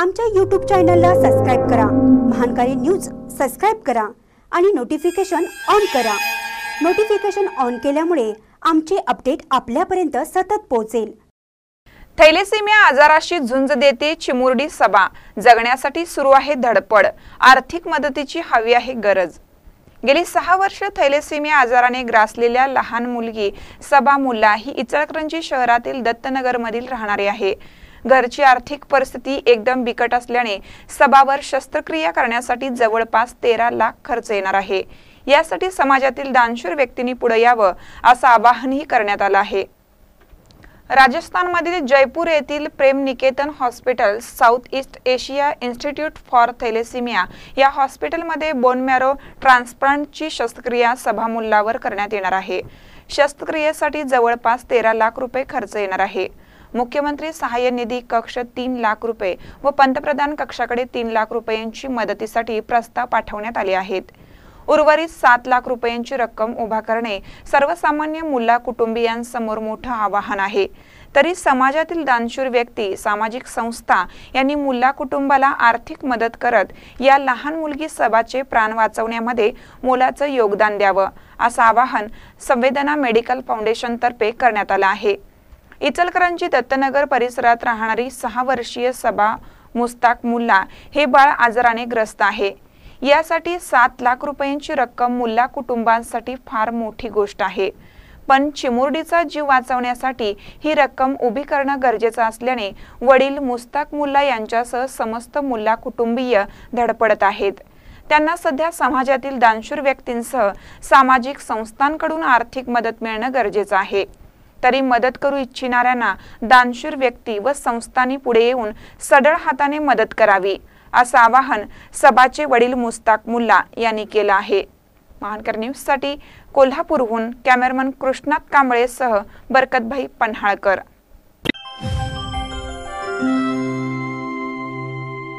आमच्या यूट्यूब चॅनलला सबस्क्राईब करा महानकारी न्यूज सबस्क्राईब करा आणि नोटिफिकेशन ऑन करा नोटिफिकेशन ऑन केल्यामुळे आमचे अपडेट आपल्यापर्यंत सतत पोहोचेल थैलेसिमिया आजाराशी झुंज देते चिमुरडी सभा जगण्यासाठी सुरू आहे धडपड आर्थिक मदतीची हवी आहे गरज गेली सहा वर्ष थैलेसिमिया आजाराने ग्रासलेल्या लहान मुलगी सभा मुल्ला ही इचलकरंजी शहरातील दत्तनगरमधील राहणारी आहे घरची आर्थिक परिस्थिती एकदम बिकट असल्याने सभावर शस्त्रक्रिया करण्यासाठी जवळपास तेरा लाख खर्च येणार आहे यासाठी समाजातील दानशूर व्यक्तींनी पुढे यावं असं आवाहनही करण्यात आलं आहे राजस्थानमधील जयपूर येथील Prem Niketan hospital south east Asia institute for thalassemia या हॉस्पिटलमध्ये बोन मॅरो ट्रान्सप्लांटची शस्त्रक्रिया सभामूल्यावर करण्यात येणार आहे शस्त्रक्रियेसाठी जवळपास तेरा लाख रुपये खर्च येणार आहे मुख्यमंत्री सहाय्य निधी कक्ष तीन लाख रुपये व पंतप्रधान कक्षाकडे तीन लाख रुपयांची मदतीसाठी प्रस्ताव पाठवण्यात आले आहेत उर्वरित सात लाख रुपयांची रक्कम उभा करणे सर्वसामान्य मुला कुटुंबियांसमोर मोठं आवाहन आहे तरी समाजातील दानशूर व्यक्ती सामाजिक संस्था यांनी मुल्ला कुटुंबाला आर्थिक मदत करत या लहान मुलगी सभाचे प्राण वाचवण्यामध्ये मोलाचं योगदान द्यावं असं आवाहन संवेदना मेडिकल फाउंडेशनतर्फे करण्यात आलं आहे इचलकरंजी दत्तनगर परिसरात राहणारी सहा वर्षीय सबा मुस्ताक मुल्ला हे बाळ आजाराने ग्रस्त आहे यासाठी सात लाख रुपयांची रक्कम मुल्ला कुटुंबांसाठी फार मोठी गोष्ट आहे पण चिमुरडीचा जीव वाचवण्यासाठी ही रक्कम उभी करणं गरजेचं असल्याने वडील मुस्ताक मुल्ला यांच्यासह समस्त मुल्ला कुटुंबीय धडपडत आहेत त्यांना सध्या समाजातील दानशूर व्यक्तींसह सामाजिक संस्थांकडून आर्थिक मदत मिळणं गरजेचं आहे तरी मदत करू इच्छिणाऱ्यांना दानशूर व्यक्ती व संस्थांनी पुढे येऊन सडळ हाताने मदत करावी असं आवाहन सभाचे वडील मुस्ताक मुल्ला यांनी केलं आहे महानकर न्यूजसाठी कोल्हापूरहून कॅमेरामन कृष्णात कांबळेसह बरकतभाई पन्हाळकर